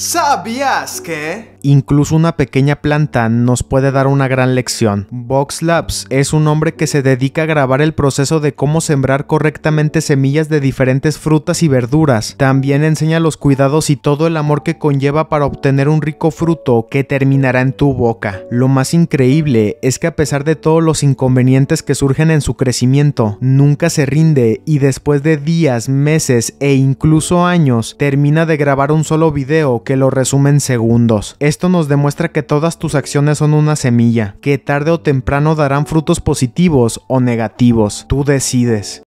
Sa Bias, ke? Incluso una pequeña planta nos puede dar una gran lección. Vox Labs es un hombre que se dedica a grabar el proceso de cómo sembrar correctamente semillas de diferentes frutas y verduras. También enseña los cuidados y todo el amor que conlleva para obtener un rico fruto que terminará en tu boca. Lo más increíble es que a pesar de todos los inconvenientes que surgen en su crecimiento, nunca se rinde y después de días, meses e incluso años termina de grabar un solo video que lo resume en segundos. Esto nos demuestra que todas tus acciones son una semilla, que tarde o temprano darán frutos positivos o negativos. Tú decides.